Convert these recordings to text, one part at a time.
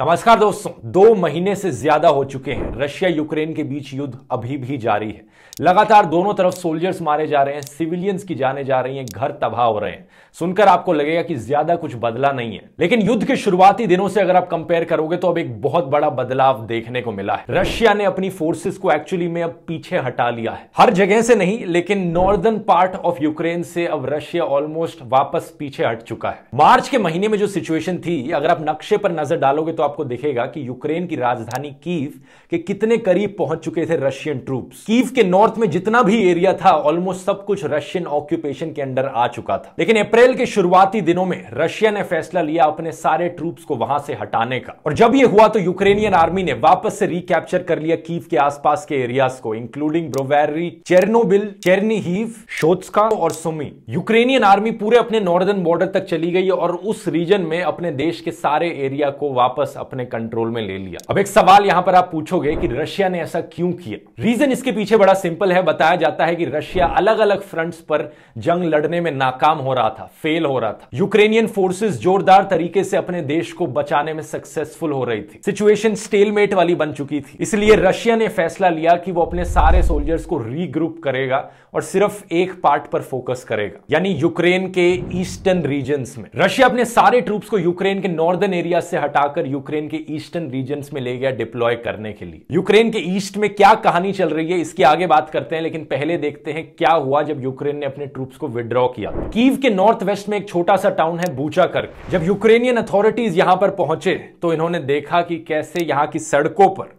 नमस्कार दोस्तों दो महीने से ज्यादा हो चुके हैं रशिया यूक्रेन के बीच युद्ध अभी भी जारी है लगातार दोनों तरफ सोल्जर्स मारे जा रहे हैं सिविलियंस की जाने जा रही हैं घर तबाह हो रहे हैं सुनकर आपको लगेगा कि ज्यादा कुछ बदला नहीं है लेकिन युद्ध के शुरुआती दिनों से अगर आप कंपेयर करोगे तो अब एक बहुत बड़ा बदलाव देखने को मिला है रशिया ने अपनी फोर्सेस को एक्चुअली में अब पीछे हटा लिया है हर जगह से नहीं लेकिन नॉर्दर्न पार्ट ऑफ यूक्रेन से अब रशिया ऑलमोस्ट वापस पीछे हट चुका है मार्च के महीने में जो सिचुएशन थी अगर आप नक्शे पर नजर डालोगे तो तो आपको दिखेगा कि यूक्रेन की राजधानी कीव के कितने करीब पहुंच चुके थे रशियन ट्रूप्स कीव के नॉर्थ में जितना भी एरिया था ऑलमोस्ट सब कुछ रशियन ऑक्यूपेशन के अंडर आ चुका था लेकिन अप्रैल के शुरुआती दिनों में रशिया ने फैसला लिया अपने सारे ट्रूप्स को वहां से हटाने का और जब यह हुआ तो यूक्रेनियन आर्मी ने वापस से रिकैप्चर कर लिया कीव के आसपास के एरियाज को इंक्लूडिंग ब्रोवेरी चेरनोबिल चेरनीहीव शोत्सका और सुमी यूक्रेनियन आर्मी पूरे अपने नॉर्दर्न बॉर्डर तक चली गई और उस रीजन में अपने देश के सारे एरिया को वापस वापस अपने कंट्रोल में ले लिया अब एक सवाल यहां पर आप पूछोगे कि रशिया ने ऐसा क्यों किया रीजन इसके पीछे बड़ा सिंपल है बताया जाता है कि रशिया अलग अलग फ्रंट्स पर जंग लड़ने में नाकाम हो रहा था फेल हो रहा था यूक्रेनियन फोर्सेस जोरदार तरीके से अपने देश को बचाने में सक्सेसफुल हो रही थी सिचुएशन स्टेलमेट वाली बन चुकी थी इसलिए रशिया ने फैसला लिया कि वो अपने सारे सोल्जर्स को रीग्रुप करेगा और सिर्फ एक पार्ट पर फोकस करेगा यानी यूक्रेन के ईस्टर्न रीजन में रशिया अपने सारे ट्रूप्स को यूक्रेन के नॉर्दर्न एरिया से हटाकर यूक्रेन के ईस्टर्न रीजन में ले गया डिप्लॉय करने के लिए यूक्रेन के ईस्ट में क्या कहानी चल रही है इसकी आगे बात करते हैं लेकिन पहले देखते हैं क्या हुआ जब यूक्रेन ने अपने ट्रूप्स को विड्रॉ किया कीव के नॉर्थ वेस्ट में एक छोटा सा टाउन है बूचा कर जब यूक्रेनियन अथॉरिटीज यहां पर पहुंचे तो इन्होंने देखा कि कैसे यहां की सड़कों पर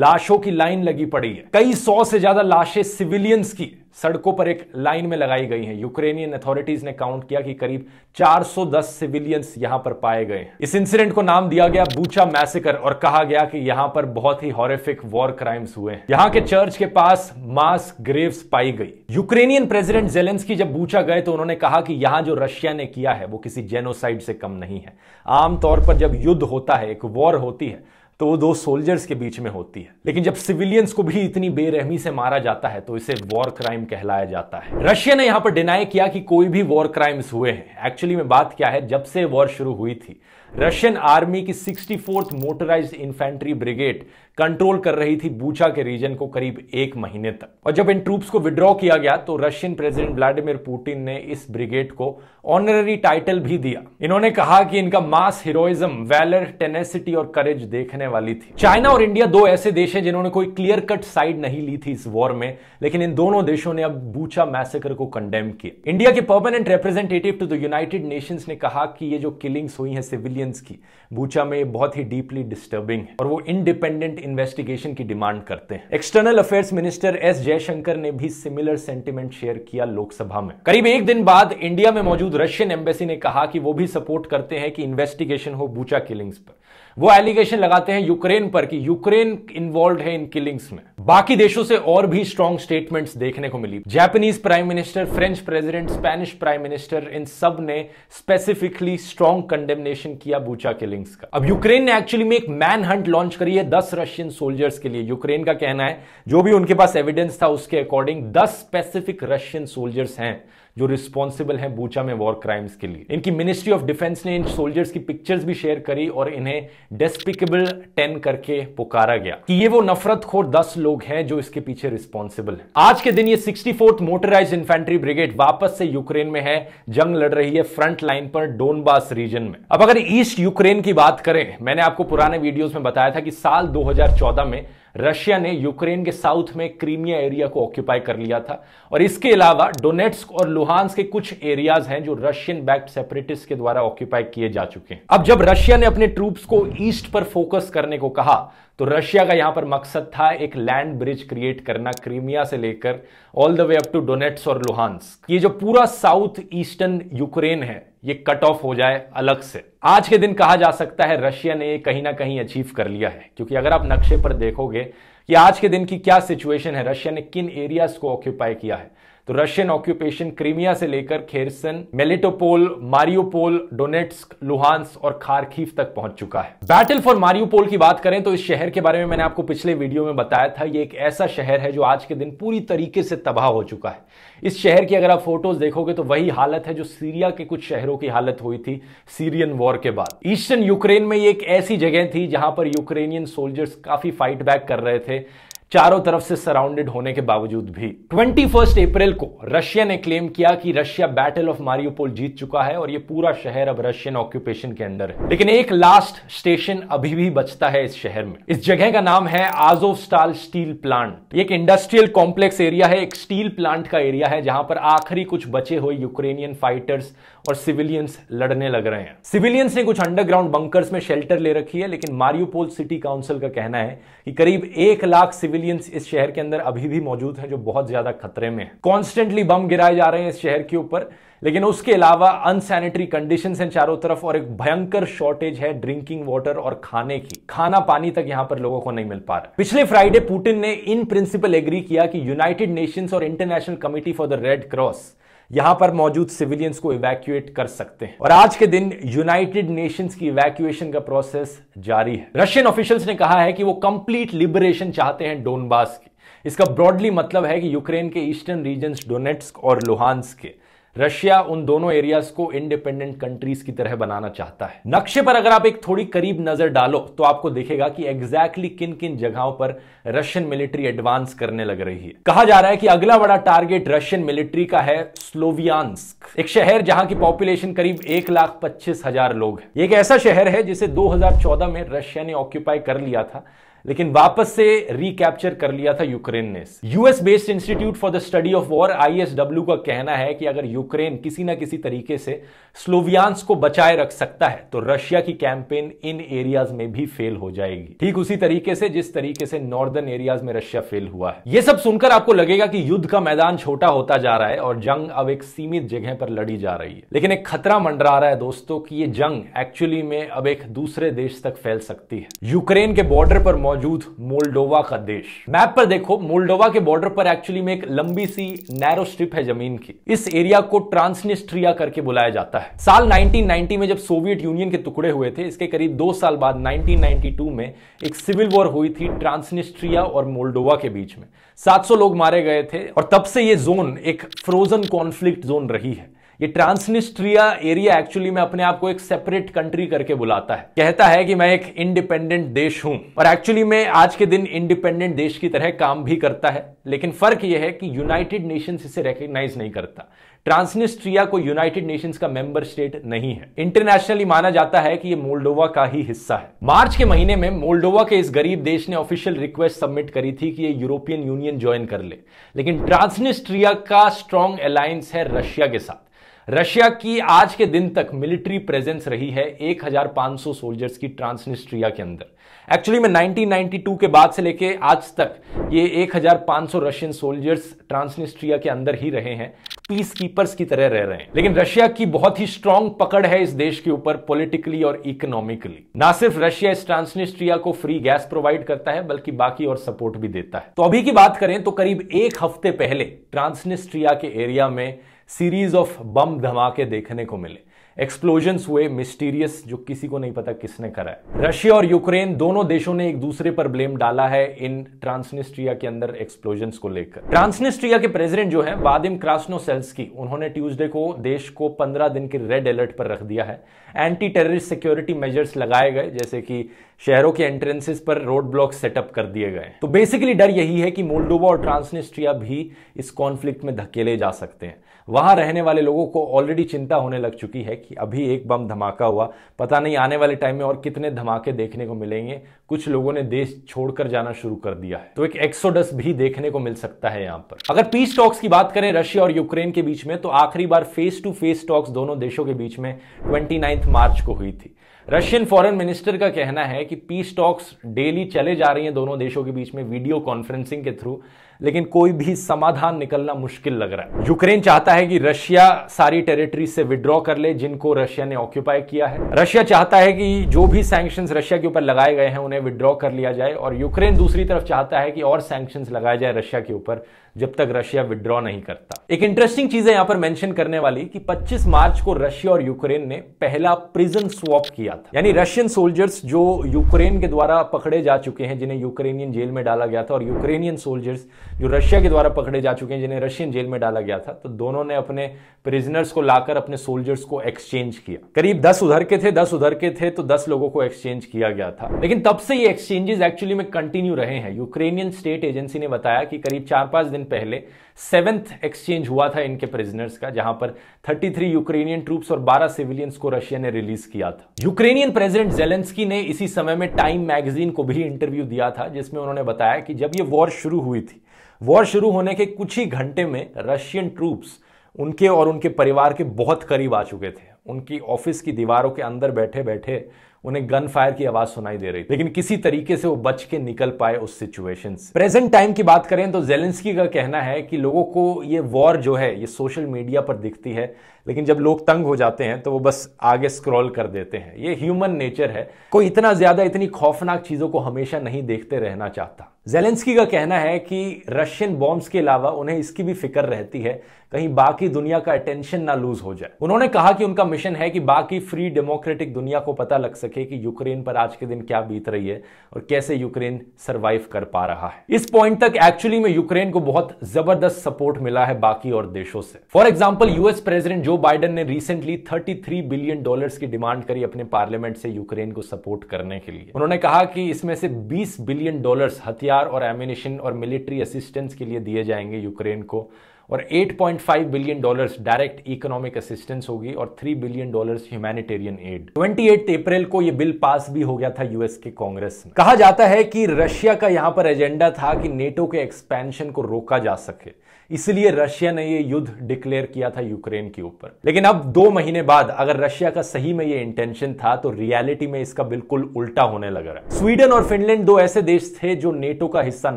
लाशों की लाइन लगी पड़ी है कई सौ से ज्यादा लाशें सिविलियंस की सड़कों पर एक लाइन में लगाई गई हैं यूक्रेनियन अथॉरिटीज ने काउंट किया कि करीब 410 सिविलियंस यहां पर पाए गए इस इंसिडेंट को नाम दिया गया बूचा मैसेकर और कहा गया कि यहां पर बहुत ही हॉरिफिक वॉर क्राइम्स हुए हैं यहां के चर्च के पास मास ग्रेव्स पाई गई यूक्रेनियन प्रेसिडेंट जेलेंस्की जब बूचा गए तो उन्होंने कहा कि यहां जो रशिया ने किया है वो किसी जेनोसाइड से कम नहीं है आमतौर पर जब युद्ध होता है एक वॉर होती है तो वो दो सोल्जर्स के बीच में होती है लेकिन जब सिविलियंस को भी इतनी बेरहमी से मारा जाता है तो इसे वॉर क्राइम कहलाया जाता है रशिया ने यहां पर डिनाई किया कि कोई भी वॉर क्राइम्स हुए हैं एक्चुअली में बात क्या है जब से वॉर शुरू हुई थी रशियन आर्मी की sixty fourth motorise infantry brigade control कर रही थी बूचा के रीजन को करीब एक महीने तक और जब इन ट्रूप्स को विड्रॉ किया गया तो रशियन प्रेसिडेंट व्लादिमीर पुतिन ने इस ब्रिगेड को ऑनररी टाइटल भी दिया इन्होंने कहा कि इनका मास हीरोइज्म वैलर टेनेसिटी और करेज देखने वाली थी चाइना और इंडिया दो ऐसे देश हैं जिन्होंने कोई क्लियर कट साइड नहीं ली थी इस वॉर में लेकिन इन दोनों देशों ने अब बूचा मैसेकर को कंडेम किया इंडिया के permanent representative to the United Nations ने कहा कि ये जो किलिंग्स हुई है सिविलियन इंडियंस की बूचा में ये बहुत ही डीपली डिस्टर्बिंग है और वो इंडिपेंडेंट इन्वेस्टिगेशन की डिमांड करते हैं external affairs minister S Jaishankar ने भी सिमिलर सेंटिमेंट शेयर किया लोकसभा में करीब एक दिन बाद इंडिया में मौजूद रशियन एम्बेसी ने कहा कि वो भी सपोर्ट करते हैं कि इन्वेस्टिगेशन हो बूचा किलिंग्स पर वो एलिगेशन लगाते हैं यूक्रेन पर कि यूक्रेन इन्वॉल्व है इन किलिंग्स में बाकी देशों से और भी स्ट्रॉन्ग स्टेटमेंट्स देखने को मिली Japanese prime minister French president Spanish prime minister इन सब ने स्पेसिफिकली स्ट्रॉन्ग कंडेमनेशन किया बूचा किलिंग्स का अब यूक्रेन ने एक्चुअली में एक मैन हंट लॉन्च करी है दस रशियन सोल्जर्स के लिए यूक्रेन का कहना है जो भी उनके पास एविडेंस था उसके अकॉर्डिंग दस स्पेसिफिक रशियन सोल्जर्स हैं जो रिस्पॉन्सिबल हैं बूचा में वॉर क्राइम्स के लिए इनकी मिनिस्ट्री ऑफ डिफेंस ने इन सोल्जर्स की पिक्चर्स भी शेयर करी और इन्हें डेस्पिकेबल टेन करके पुकारा गया कि ये वो नफरत खोर दस लोग हैं जो इसके पीछे रिस्पॉन्सिबल है आज के दिन ये सिक्सटी मोटराइज इन्फेंट्री ब्रिगेड वापस से यूक्रेन में है जंग लड़ रही है फ्रंट लाइन पर डोनबास रीजन में अब अगर ईस्ट यूक्रेन की बात करें मैंने आपको पुराने वीडियोस में बताया था कि साल 2014 में रशिया ने यूक्रेन के साउथ में क्रीमिया एरिया को ऑक्यूपाई कर लिया था और इसके अलावा डोनेट्स और लुहानस के कुछ एरियाज हैं जो रशियन बैक्ड सेपरेटिस्ट के द्वारा ऑक्यूपाई किए जा चुके हैं अब जब रशिया ने अपने ट्रूप्स को ईस्ट पर फोकस करने को कहा तो रशिया का यहां पर मकसद था एक लैंड ब्रिज क्रिएट करना क्रीमिया से लेकर all the way up to Donetsk और लुहानस ये जो पूरा साउथ ईस्टर्न यूक्रेन है ये कट ऑफ हो जाए अलग से आज के दिन कहा जा सकता है रशिया ने कहीं ना कहीं अचीव कर लिया है क्योंकि अगर आप नक्शे पर देखोगे कि आज के दिन की क्या सिचुएशन है रशिया ने किन एरियाज को ऑक्यूपाई किया है तो रशियन ऑक्यूपेशन क्रीमिया से लेकर Kherson Melitopol Mariupol Donetsk Luhansk और खारखीफ तक पहुंच चुका है बैटल फॉर मारियोपोल की बात करें तो इस शहर के बारे में मैंने आपको पिछले वीडियो में बताया था ये एक ऐसा शहर है जो आज के दिन पूरी तरीके से तबाह हो चुका है इस शहर की अगर आप फोटोज देखोगे तो वही हालत है जो सीरिया के कुछ शहरों की हालत हुई थी सीरियन वॉर के बाद ईस्टर्न यूक्रेन में ये एक ऐसी जगह थी जहां पर यूक्रेनियन सोल्जर्स काफी फाइट बैक कर रहे थे चारों तरफ से सराउंडेड होने के बावजूद भी 21 अप्रैल को रशिया ने क्लेम किया कि रशिया बैटल ऑफ मारियोपोल जीत चुका है और ये पूरा शहर अब रशियन ऑक्यूपेशन के अंदर है लेकिन एक लास्ट स्टेशन अभी भी बचता है इस शहर में इस जगह का नाम है आजोव स्टाल स्टील प्लांट एक इंडस्ट्रियल कॉम्प्लेक्स एरिया है एक स्टील प्लांट का एरिया है जहां पर आखिरी कुछ बचे हुए यूक्रेनियन फाइटर्स और सिविलियंस लड़ने लग रहे हैं सिविलियंस ने कुछ अंडरग्राउंड बंकर्स में शेल्टर ले रखी है लेकिन मारियोपोल सिटी काउंसिल का कहना है कि करीब एक लाख सिविल एलियंस इस शहर के अंदर अभी भी मौजूद हैं जो बहुत ज्यादा खतरे में है कॉन्स्टेंटली बम गिराए जा रहे हैं इस शहर के ऊपर लेकिन उसके अलावा अनसैनिटरी कंडीशन हैं चारों तरफ और एक भयंकर शॉर्टेज है ड्रिंकिंग वाटर और खाने की खाना पानी तक यहां पर लोगों को नहीं मिल पा रहा पिछले फ्राइडे पुटिन ने इन प्रिंसिपल एग्री किया कि यूनाइटेड नेशंस और international committee for the Red Cross यहां पर मौजूद सिविलियंस को इवैक्यूएट कर सकते हैं और आज के दिन यूनाइटेड नेशंस की इवैक्यूएशन का प्रोसेस जारी है रशियन ऑफिशियल्स ने कहा है कि वो कंप्लीट लिबरेशन चाहते हैं डोनबास की इसका ब्रॉडली मतलब है कि यूक्रेन के ईस्टर्न रीजन डोनेट्स और लोहानस के रशिया उन दोनों एरियाज को इंडिपेंडेंट कंट्रीज की तरह बनाना चाहता है नक्शे पर अगर आप एक थोड़ी करीब नजर डालो तो आपको दिखेगा कि एग्जैक्टली exactly किन किन जगहों पर रशियन मिलिट्री एडवांस करने लग रही है कहा जा रहा है कि अगला बड़ा टारगेट रशियन मिलिट्री का है स्लोवियांस्क एक शहर जहां की पॉपुलेशन करीब एक लाख पच्चीस हजार लोग है एक ऐसा शहर है जिसे दो में रशिया ने ऑक्यूपाई कर लिया था लेकिन वापस से रिकैप्चर कर लिया था यूक्रेन ने US based Institute for the Study of War ISW का कहना है कि अगर यूक्रेन किसी ना किसी तरीके से स्लोवियांस को बचाए रख सकता है तो रशिया की कैंपेन इन एरियाज में भी फेल हो जाएगी ठीक उसी तरीके से जिस तरीके से नॉर्दर्न एरियाज में रशिया फेल हुआ है यह सब सुनकर आपको लगेगा कि युद्ध का मैदान छोटा होता जा रहा है और जंग अब एक सीमित जगह पर लड़ी जा रही है लेकिन एक खतरा मंडरा रहा है दोस्तों कि ये जंग एक्चुअली में अब एक दूसरे देश तक फैल सकती है यूक्रेन के बॉर्डर पर मौजूद मोल्डोवा का देश मैप पर देखो मोल्डोवा के बॉर्डर पर एक्चुअली में एक लंबी सी नैरो स्ट्रिप है जमीन की इस एरिया को ट्रांसनिस्ट्रिया करके बुलाया जाता है साल 1990 में जब सोवियत यूनियन के टुकड़े हुए थे इसके करीब दो साल बाद 1992 में एक सिविल वॉर हुई थी ट्रांसनिस्ट्रिया और मोल्डोवा के बीच में 700 लोग मारे गए थे और तब से ये जोन एक फ्रोजन कॉन्फ्लिक्ट जोन रही है ये ट्रांसनिस्ट्रिया एरिया एक्चुअली में अपने आप को एक सेपरेट कंट्री करके बुलाता है कहता है कि मैं एक इंडिपेंडेंट देश हूं और एक्चुअली में आज के दिन इंडिपेंडेंट देश की तरह काम भी करता है लेकिन फर्क यह है कि यूनाइटेड नेशंस इसे रिकग्नाइज नहीं करता ट्रांसनिस्ट्रिया को यूनाइटेड नेशंस का मेंबर स्टेट नहीं है इंटरनेशनली माना जाता है कि यह मोल्डोवा का ही हिस्सा है मार्च के महीने में मोल्डोवा के इस गरीब देश ने ऑफिशियल रिक्वेस्ट सबमिट करी थी कि ये यूरोपियन यूनियन ज्वाइन कर ले लेकिन ट्रांसनिस्ट्रिया का स्ट्रांग अलायंस है रशिया के साथ रशिया की आज के दिन तक मिलिट्री प्रेजेंस रही है 1500 सोल्जर्स की ट्रांसनिस्ट्रिया के अंदर एक्चुअली में 1992 के बाद से लेके आज तक ये 1500 रशियन सोल्जर्स ट्रांसनिस्ट्रिया के अंदर ही रहे हैं पीस कीपर्स की तरह रह रहे हैं लेकिन रशिया की बहुत ही स्ट्रांग पकड़ है इस देश के ऊपर पॉलिटिकली और इकोनॉमिकली ना सिर्फ रशिया इस ट्रांसनिस्ट्रिया को फ्री गैस प्रोवाइड करता है बल्कि बाकी और सपोर्ट भी देता है तो अभी की बात करें तो करीब एक हफ्ते पहले ट्रांसनिस्ट्रिया के एरिया में सीरीज ऑफ बम धमाके देखने को मिले एक्सप्लोजन हुए मिस्टीरियस जो किसी को नहीं पता किसने करा है रशिया और यूक्रेन दोनों देशों ने एक दूसरे पर ब्लेम डाला है इन ट्रांसनिस्ट्रिया के अंदर एक्सप्लोजन को लेकर ट्रांसनिस्ट्रिया के प्रेसिडेंट जो है वादिम की उन्होंने ट्यूसडे को देश को पंद्रह दिन के रेड अलर्ट पर रख दिया है एंटी टेररिस्ट सिक्योरिटी मेजर्स लगाए गए जैसे कि शहरों के एंट्रेंसेस पर रोड ब्लॉक सेटअप कर दिए गए तो बेसिकली डर यही है कि मोल्डोवा और ट्रांसनिस्ट्रिया भी इस कॉन्फ्लिक्ट में धकेले जा सकते हैं वहां रहने वाले लोगों को ऑलरेडी चिंता होने लग चुकी है कि अभी एक बम धमाका हुआ पता नहीं आने वाले टाइम में और कितने धमाके देखने को मिलेंगे कुछ लोगों ने देश छोड़कर जाना शुरू कर दिया है तो एक एक्सोडस भी देखने को मिल सकता है यहां पर अगर पीस टॉक्स की बात करें रशिया और यूक्रेन के बीच में तो आखिरी बार फेस टू फेस टॉक्स दोनों देशों के बीच में ट्वेंटी मार्च को हुई थी रशियन फॉरेन मिनिस्टर का कहना है कि पीस टॉक्स डेली चले जा रही हैं दोनों देशों के बीच में वीडियो कॉन्फ्रेंसिंग के थ्रू लेकिन कोई भी समाधान निकलना मुश्किल लग रहा है यूक्रेन चाहता है कि रशिया सारी टेरिटरी से विड्रॉ कर ले जिनको रशिया ने ऑक्यूपाई किया है रशिया चाहता है कि जो भी सैंक्शन रशिया के ऊपर लगाए गए हैं उन्हें विड्रॉ कर लिया जाए और यूक्रेन दूसरी तरफ चाहता है कि और सैंक्शन लगाए जाए रशिया के ऊपर जब तक रशिया विड्रॉ नहीं करता एक इंटरेस्टिंग चीज है यहां पर मेंशन करने वाली कि 25 मार्च को रशिया और यूक्रेन ने पहला प्रिजन स्वॉप किया था यानी रशियन सोल्जर्स जो यूक्रेन के द्वारा पकड़े जा चुके हैं जिन्हें यूक्रेनियन जेल में डाला गया था और यूक्रेनियन सोल्जर्स जो रशिया के द्वारा पकड़े जा चुके हैं जिन्हें रशियन जेल में डाला गया था तो दोनों ने अपने प्रिजनर्स को लाकर अपने सोल्जर्स को एक्सचेंज किया करीब दस उधर के थे दस उधर के थे तो दस लोगों को एक्सचेंज किया गया था लेकिन तब से ये एक्सचेंजेस एक्चुअली में कंटिन्यू रहे हैं यूक्रेनियन स्टेट एजेंसी ने बताया कि करीब चार पांच दिन पहले सेवेंथ एक्सचेंज हुआ था इनके प्रिजनर्स का जहां पर 33 यूक्रेनियन ट्रूप्स और 12 सिविलियंस को रशिया ने रिलीज किया था यूक्रेनियन प्रेसिडेंट जेलेंस्की ने इसी समय में टाइम मैगजीन को भी इंटरव्यू दिया था जिसमें उन्होंने बताया कि जब ये वॉर शुरू हुई थी वॉर शुरू होने के कुछ ही घंटे में रशियन ट्रूप्स उनके और उनके परिवार के बहुत करीब आ चुके थे उनकी ऑफिस की दीवारों के अंदर बैठे बैठे उन्हें गन फायर की आवाज सुनाई दे रही लेकिन किसी तरीके से वो बच के निकल पाए उस सिचुएशन प्रेजेंट टाइम की बात करें तो जेलेंस्की का कहना है कि लोगों को ये वॉर जो है ये सोशल मीडिया पर दिखती है लेकिन जब लोग तंग हो जाते हैं तो वो बस आगे स्क्रॉल कर देते हैं ये ह्यूमन नेचर है कोई इतना ज्यादा इतनी खौफनाक चीजों को हमेशा नहीं देखते रहना चाहता जेलेंस्की का कहना है कि रशियन बॉम्ब्स के अलावा उन्हें इसकी भी फिक्र रहती है कहीं बाकी दुनिया का अटेंशन ना लूज हो जाए उन्होंने कहा कि उनका मिशन है कि बाकी फ्री डेमोक्रेटिक दुनिया को पता लग सके कि यूक्रेन पर आज के दिन क्या बीत रही है और कैसे यूक्रेन सरवाइव कर पा रहा है इस पॉइंट तक एक्चुअली में यूक्रेन को बहुत जबरदस्त सपोर्ट मिला है बाकी और देशों से for example US president Joe Biden ने रिसेंटली थर्टी बिलियन डॉलर की डिमांड करी अपने पार्लियामेंट से यूक्रेन को सपोर्ट करने के लिए उन्होंने कहा कि इसमें से बीस बिलियन डॉलर हथियार हथियार और एम्यूनिशन और मिलिट्री असिस्टेंस के लिए दिए जाएंगे यूक्रेन को और 8.5 billion dollars direct economic assistance होगी और 3 billion dollars humanitarian aid 28 April को यह बिल पास भी हो गया था यूएस के कांग्रेस में कहा जाता है कि रशिया का यहां पर एजेंडा था कि नेटो के एक्सपेंशन को रोका जा सके इसलिए रशिया ने ये युद्ध डिक्लेयर किया था यूक्रेन के ऊपर लेकिन अब दो महीने बाद अगर रशिया का सही में ये इंटेंशन था तो रियलिटी में इसका बिल्कुल उल्टा होने लग रहा है स्वीडन और फिनलैंड दो ऐसे देश थे जो नेटो का हिस्सा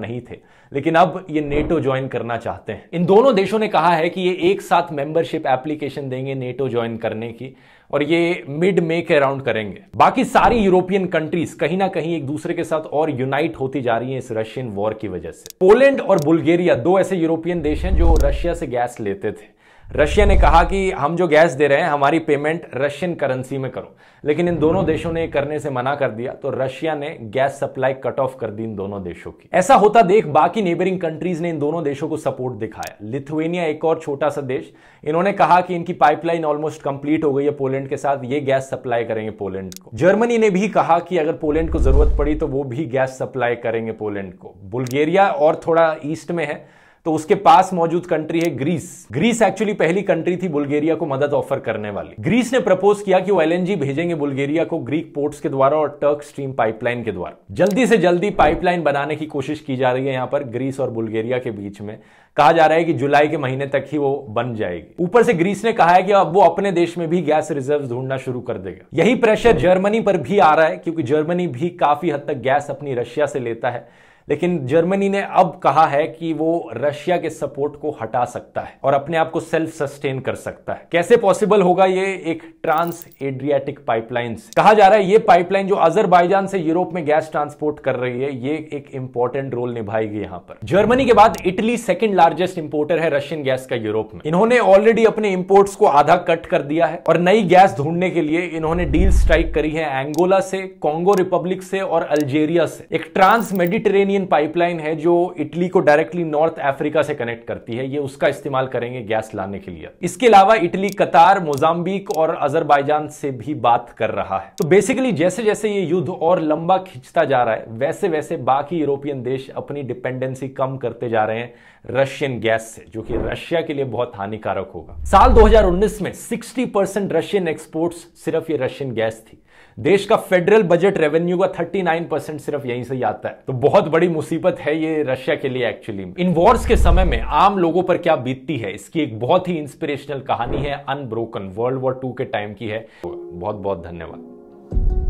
नहीं थे लेकिन अब ये नेटो ज्वाइन करना चाहते हैं इन दोनों देशों ने कहा है कि ये एक साथ मेंबरशिप एप्लीकेशन देंगे नेटो ज्वाइन करने की और ये मिड मे के अराउंड करेंगे बाकी सारी यूरोपियन कंट्रीज कहीं ना कहीं एक दूसरे के साथ और यूनाइट होती जा रही है इस रशियन वॉर की वजह से पोलैंड और बुल्गेरिया दो ऐसे यूरोपियन देश हैं जो रशिया से गैस लेते थे रशिया ने कहा कि हम जो गैस दे रहे हैं हमारी पेमेंट रशियन करेंसी में करो लेकिन इन दोनों देशों ने करने से मना कर दिया तो रशिया ने गैस सप्लाई कट ऑफ कर दी इन दोनों देशों की ऐसा होता देख बाकी नेबरिंग कंट्रीज ने इन दोनों देशों को सपोर्ट दिखाया लिथुएनिया एक और छोटा सा देश इन्होंने कहा कि इनकी पाइपलाइन ऑलमोस्ट कंप्लीट हो गई है पोलैंड के साथ ये गैस सप्लाई करेंगे पोलैंड को जर्मनी ने भी कहा कि अगर पोलैंड को जरूरत पड़ी तो वो भी गैस सप्लाई करेंगे पोलैंड को बुल्गेरिया और थोड़ा ईस्ट में है तो उसके पास मौजूद कंट्री है ग्रीस ग्रीस एक्चुअली पहली कंट्री थी बुल्गेरिया को मदद ऑफर करने वाली ग्रीस ने प्रपोज किया कि वो एलएनजी भेजेंगे बुल्गेरिया को ग्रीक पोर्ट्स के द्वारा और टर्क स्ट्रीम पाइपलाइन के द्वारा जल्दी से जल्दी पाइपलाइन बनाने की कोशिश की जा रही है यहां पर ग्रीस और बुल्गेरिया के बीच में कहा जा रहा है कि जुलाई के महीने तक ही वो बन जाएगी ऊपर से ग्रीस ने कहा है कि अब वो अपने देश में भी गैस रिजर्व ढूंढना शुरू कर देगा यही प्रेशर जर्मनी पर भी आ रहा है क्योंकि जर्मनी भी काफी हद तक गैस अपनी रशिया से लेता है लेकिन जर्मनी ने अब कहा है कि वो रशिया के सपोर्ट को हटा सकता है और अपने आप को सेल्फ सस्टेन कर सकता है कैसे पॉसिबल होगा ये एक ट्रांस एड्रियाटिक पाइपलाइन कहा जा रहा है ये पाइपलाइन जो अजरबैजान से यूरोप में गैस ट्रांसपोर्ट कर रही है ये एक इंपॉर्टेंट रोल निभाएगी यहां पर जर्मनी के बाद इटली सेकेंड लार्जेस्ट इंपोर्टर है रशियन गैस का यूरोप में इन्होंने ऑलरेडी अपने इंपोर्ट को आधा कट कर दिया है और नई गैस ढूंढने के लिए इन्होंने डील स्ट्राइक करी है एंगोला से कॉन्गो रिपब्लिक से और अल्जेरिया से एक ट्रांस मेडिटेरेनियन कैस्पियन पाइपलाइन है जो इटली को डायरेक्टली नॉर्थ अफ्रीका से कनेक्ट करती है ये उसका इस्तेमाल करेंगे गैस लाने के लिए इसके अलावा इटली कतार मोजाम्बिक और अजरबैजान से भी बात कर रहा है तो बेसिकली जैसे जैसे ये युद्ध और लंबा खिंचता जा रहा है वैसे वैसे बाकी यूरोपियन देश अपनी डिपेंडेंसी कम करते जा रहे हैं रशियन गैस से जो कि रशिया के लिए बहुत हानिकारक होगा साल 2019 में 60 परसेंट रशियन एक्सपोर्ट्स सिर्फ ये रशियन गैस थी देश का फेडरल बजट रेवेन्यू का 39 परसेंट सिर्फ यहीं से आता है तो बहुत बड़ी मुसीबत है ये रशिया के लिए एक्चुअली इन वॉर्स के समय में आम लोगों पर क्या बीतती है इसकी एक बहुत ही इंस्पिरेशनल कहानी है अनब्रोकन वर्ल्ड वॉर टू के टाइम की है बहुत बहुत धन्यवाद